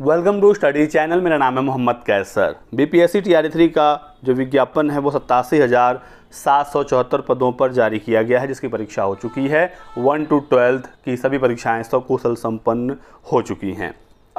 welcome to study channel मेरा नाम है Mohammad Kaiser B P S three का जो विज्ञापन है वो सत्तासी हज़ार सात सौ चौहत्तर पदों पर जारी किया गया है जिसकी परीक्षा हो चुकी है वन टू ट्वेल्थ की सभी परीक्षाएं सकुशल संपन्न हो चुकी हैं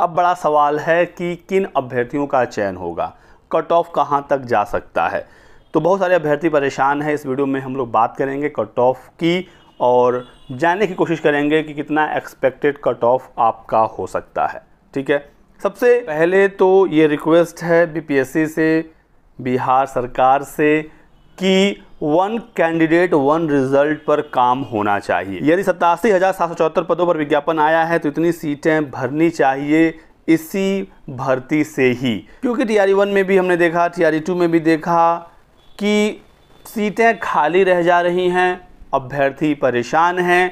अब बड़ा सवाल है कि किन अभ्यर्थियों का चयन होगा कट ऑफ कहाँ तक जा सकता है तो बहुत सारे अभ्यर्थी परेशान हैं इस वीडियो में हम लोग बात करेंगे कट ऑफ की और जानने की कोशिश करेंगे कि कितना एक्सपेक्टेड कट ऑफ आपका हो सकता है ठीक है सबसे पहले तो ये रिक्वेस्ट है बीपीएससी से बिहार सरकार से कि वन कैंडिडेट वन रिजल्ट पर काम होना चाहिए यदि सतासी हज़ार सात सौ चौहत्तर पदों पर विज्ञापन आया है तो इतनी सीटें भरनी चाहिए इसी भर्ती से ही क्योंकि टी आर वन में भी हमने देखा टी आर टू में भी देखा कि सीटें खाली रह जा रही हैं अभ्यर्थी परेशान हैं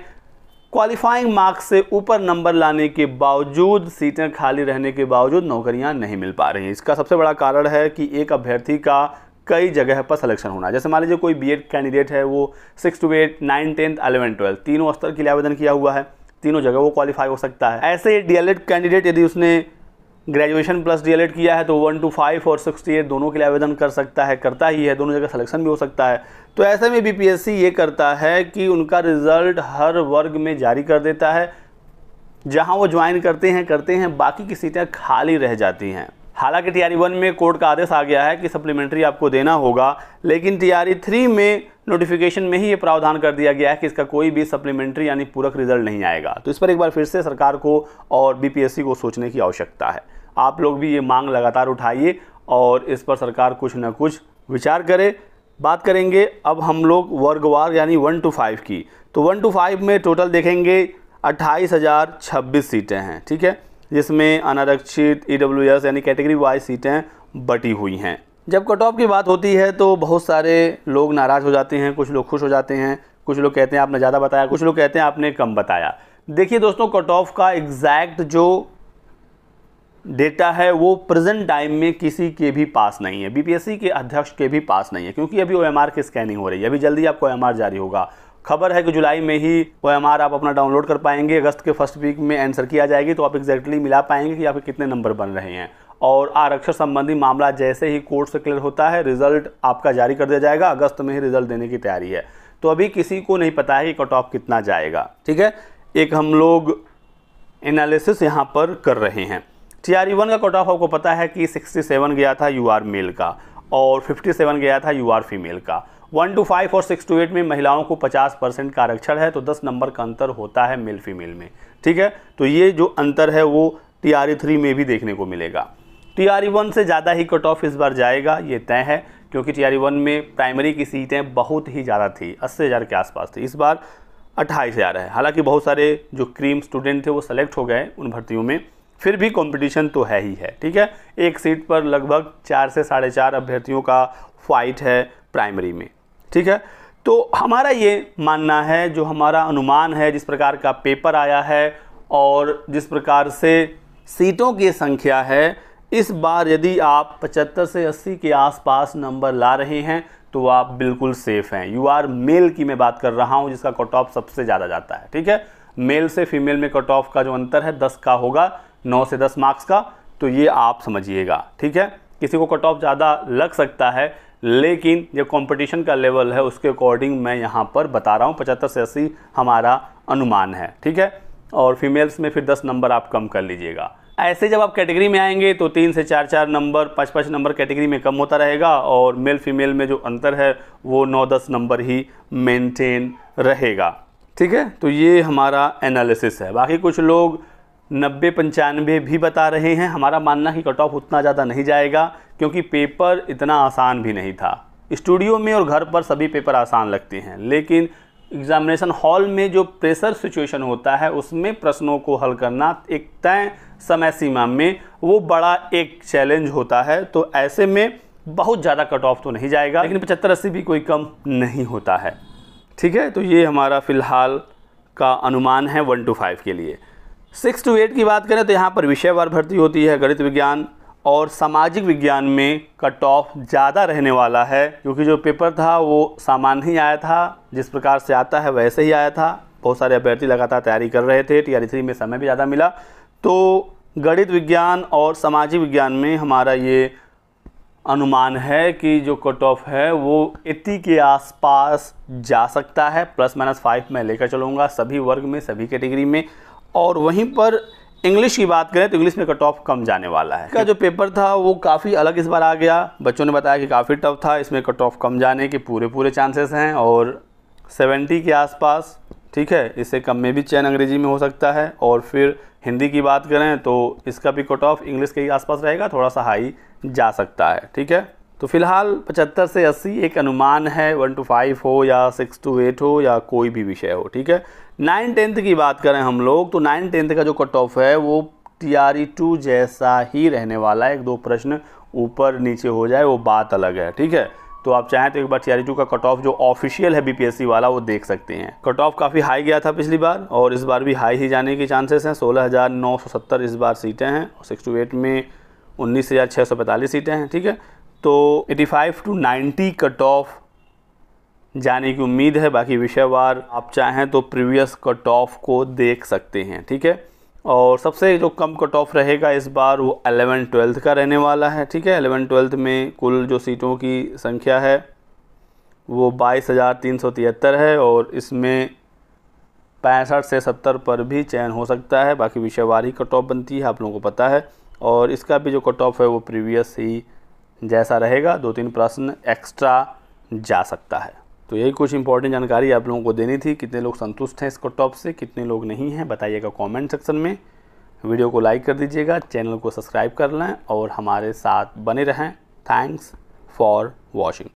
क्वालिफाइंग मार्क्स से ऊपर नंबर लाने के बावजूद सीटें खाली रहने के बावजूद नौकरियां नहीं मिल पा रही हैं इसका सबसे बड़ा कारण है कि एक अभ्यर्थी का कई जगह पर सिलेक्शन होना जैसे मान लीजिए कोई बीएड कैंडिडेट है वो six to eight nine tenth eleven twelfth तीनों स्तर के लिए आवेदन किया हुआ है तीनों जगह वो क्वालिफाई हो सकता है ऐसे ही डीएलएड कैंडिडेट यदि उसने ग्रेजुएशन प्लस डीएलएड किया है तो वन टू फाइव और सिक्सटी एट दोनों के लिए आवेदन कर सकता है करता ही है दोनों जगह सिलेक्शन भी हो सकता है तो ऐसे में बीपीएससी ये करता है कि उनका रिज़ल्ट हर वर्ग में जारी कर देता है जहां वो ज्वाइन करते हैं करते हैं बाकी की सीटें खाली रह जाती हैं हालांकि टीआरई e वन में कोर्ट का आदेश आ गया है कि सप्लीमेंट्री आपको देना होगा लेकिन टीआरई थ्री e में नोटिफिकेशन में ही ये प्रावधान कर दिया गया है कि इसका कोई भी सप्लीमेंट्री यानी पूरक रिजल्ट नहीं आएगा तो इस पर एक बार फिर से सरकार को और बीपीएससी को सोचने की आवश्यकता है आप लोग भी ये मांग लगातार उठाइए और इस पर सरकार कुछ ना कुछ विचार करे बात करेंगे अब हम लोग वर्गवार यानी वन टू फाइव की तो वन टू फाइव में टोटल देखेंगे अट्ठाईस हज़ार छब्बीस सीटें हैं ठीक है जिसमें अनारक्षित ई e यानी कैटेगरी वाइज सीटें बटी हुई हैं जब कट ऑफ की बात होती है तो बहुत सारे लोग नाराज़ हो जाते हैं कुछ लोग खुश हो जाते हैं कुछ लोग कहते हैं आपने ज़्यादा बताया कुछ लोग कहते हैं आपने कम बताया देखिए दोस्तों कट ऑफ का एग्जैक्ट जो डेटा है वो प्रेजेंट टाइम में किसी के भी पास नहीं है बीपीएससी के अध्यक्ष के भी पास नहीं है क्योंकि अभी ओएमआर की स्कैनिंग हो रही है अभी जल्दी आपको ओएमआर जारी होगा खबर है कि जुलाई में ही वो एम आप अपना डाउनलोड कर पाएंगे अगस्त के फर्स्ट वीक में आंसर किया जाएगी तो आप एग्जैक्टली मिला पाएंगे कि आपके कितने नंबर बन रहे हैं और आरक्षण संबंधी मामला जैसे ही कोर्ट से क्लियर होता है रिजल्ट आपका जारी कर दिया जाएगा अगस्त में ही रिजल्ट देने की तैयारी है तो अभी किसी को नहीं पता है कि कट ऑफ कितना जाएगा ठीक है एक हम लोग एनालिसिस यहाँ पर कर रहे हैं टी आर वन का कट ऑफ आपको पता है कि 67 गया था यू आर मेल का और 57 गया था यू आर फीमेल का वन टू फाइव और सिक्स टू एट में महिलाओं को पचास परसेंट का आरक्षण है तो दस नंबर का अंतर होता है मेल फीमेल में ठीक है तो ये जो अंतर है वो टी आर ई थ्री में भी देखने को मिलेगा टी आर ई वन से ज़्यादा ही कट ऑफ इस बार जाएगा ये तय है क्योंकि टी आर ई वन में प्राइमरी की सीटें बहुत ही ज़्यादा थी अस्सी हज़ार के आसपास थी इस बार अट्ठाईस हज़ार है हालाँकि बहुत सारे जो क्रीम स्टूडेंट थे वो सेलेक्ट हो गए उन भर्तियों में फिर भी कंपटीशन तो है ही है ठीक है एक सीट पर लगभग चार से साढ़े चार अभ्यर्थियों का फाइट है प्राइमरी में ठीक है तो हमारा ये मानना है जो हमारा अनुमान है जिस प्रकार का पेपर आया है और जिस प्रकार से सीटों की संख्या है इस बार यदि आप 75 से 80 के आसपास नंबर ला रहे हैं तो आप बिल्कुल सेफ़ हैं यू आर मेल की मैं बात कर रहा हूँ जिसका कट ऑफ सबसे ज़्यादा जाता है ठीक है मेल से फीमेल में कट ऑफ का जो अंतर है दस का होगा नौ से दस मार्क्स का तो ये आप समझिएगा ठीक है किसी को कट ऑफ ज़्यादा लग सकता है लेकिन जो कंपटीशन का लेवल है उसके अकॉर्डिंग मैं यहाँ पर बता रहा हूँ पचहत्तर से अस्सी हमारा अनुमान है ठीक है और फीमेल्स में फिर दस नंबर आप कम कर लीजिएगा ऐसे जब आप कैटेगरी में आएंगे तो तीन से चार चार नंबर पाँच पाँच नंबर कैटेगरी में कम होता रहेगा और मेल फीमेल में जो अंतर है वो नौ दस नंबर ही मेंटेन रहेगा ठीक है तो ये हमारा एनालिसिस है बाकी कुछ लोग नब्बे पंचानवे भी बता रहे हैं हमारा मानना कि कट ऑफ उतना ज़्यादा नहीं जाएगा क्योंकि पेपर इतना आसान भी नहीं था स्टूडियो में और घर पर सभी पेपर आसान लगते हैं लेकिन एग्जामिनेशन हॉल में जो प्रेशर सिचुएशन होता है उसमें प्रश्नों को हल करना एक तय समय सीमा में वो बड़ा एक चैलेंज होता है तो ऐसे में बहुत ज़्यादा कट ऑफ तो नहीं जाएगा लेकिन पचहत्तर अस्सी भी कोई कम नहीं होता है ठीक है तो ये हमारा फ़िलहाल का अनुमान है वन टू फाइव के लिए सिक्स टू एट की बात करें तो यहाँ पर विषयवार भर्ती होती है गणित विज्ञान और सामाजिक विज्ञान में कट ऑफ ज़्यादा रहने वाला है क्योंकि जो पेपर था वो सामान्य ही आया था जिस प्रकार से आता है वैसे ही आया था बहुत सारे अभ्यर्थी लगातार तैयारी कर रहे थे टी थ्री e में समय भी ज़्यादा मिला तो गणित विज्ञान और सामाजिक विज्ञान में हमारा ये अनुमान है कि जो कट ऑफ है वो एट्टी के आसपास जा सकता है प्लस माइनस फाइव मैं लेकर चलूँगा सभी वर्ग में सभी कैटेगरी में और वहीं पर इंग्लिश की बात करें तो इंग्लिश में कट ऑफ कम जाने वाला है का जो पेपर था वो काफ़ी अलग इस बार आ गया बच्चों ने बताया कि काफ़ी टफ था इसमें कट ऑफ कम जाने के पूरे पूरे चांसेस हैं और 70 के आसपास ठीक है इससे कम में भी चयन अंग्रेजी में हो सकता है और फिर हिंदी की बात करें तो इसका भी कट ऑफ इंग्लिश के आसपास रहेगा थोड़ा सा हाई जा सकता है ठीक है तो फिलहाल 75 से 80 एक अनुमान है वन टू फाइव हो या सिक्स टू एट हो या कोई भी विषय हो ठीक है नाइन टेंथ की बात करें हम लोग तो नाइन टेंथ का जो कट ऑफ है वो टी आर ई टू जैसा ही रहने वाला है एक दो प्रश्न ऊपर नीचे हो जाए वो बात अलग है ठीक है तो आप चाहें तो एक बार टी आर टू का कट ऑफ जो ऑफिशियल है बीपीएससी वाला वो देख सकते हैं कट ऑफ काफ़ी हाई गया था पिछली बार और इस बार भी हाई ही जाने के चांसेस हैं सत्तर इस बार सीटें हैं और सिक्स टू एट में पैंतालीस सीटें हैं ठीक है तो 85 टू 90 कट ऑफ जाने की उम्मीद है बाकी विषयवार आप चाहें तो प्रीवियस कट ऑफ को देख सकते हैं ठीक है और सबसे जो कम कट ऑफ रहेगा इस बार वो अलेवन ट्वेल्थ का रहने वाला है ठीक है अलेवन ट्वेल्थ में कुल जो सीटों की संख्या है वो बाईस हज़ार तीन सौ तिहत्तर है और इसमें पैंसठ से सत्तर पर भी चयन हो सकता है बाकी विषयवार ही कट ऑफ बनती है आप लोगों को पता है और इसका भी जो कट ऑफ है वो प्रीवियस ही जैसा रहेगा दो तीन प्रश्न एक्स्ट्रा जा सकता है तो यही कुछ इंपॉर्टेंट जानकारी आप लोगों को देनी थी कितने लोग संतुष्ट हैं इसको टॉप से कितने लोग नहीं हैं बताइएगा कमेंट सेक्शन में वीडियो को लाइक कर दीजिएगा चैनल को सब्सक्राइब कर लें और हमारे साथ बने रहें थैंक्स फॉर वॉचिंग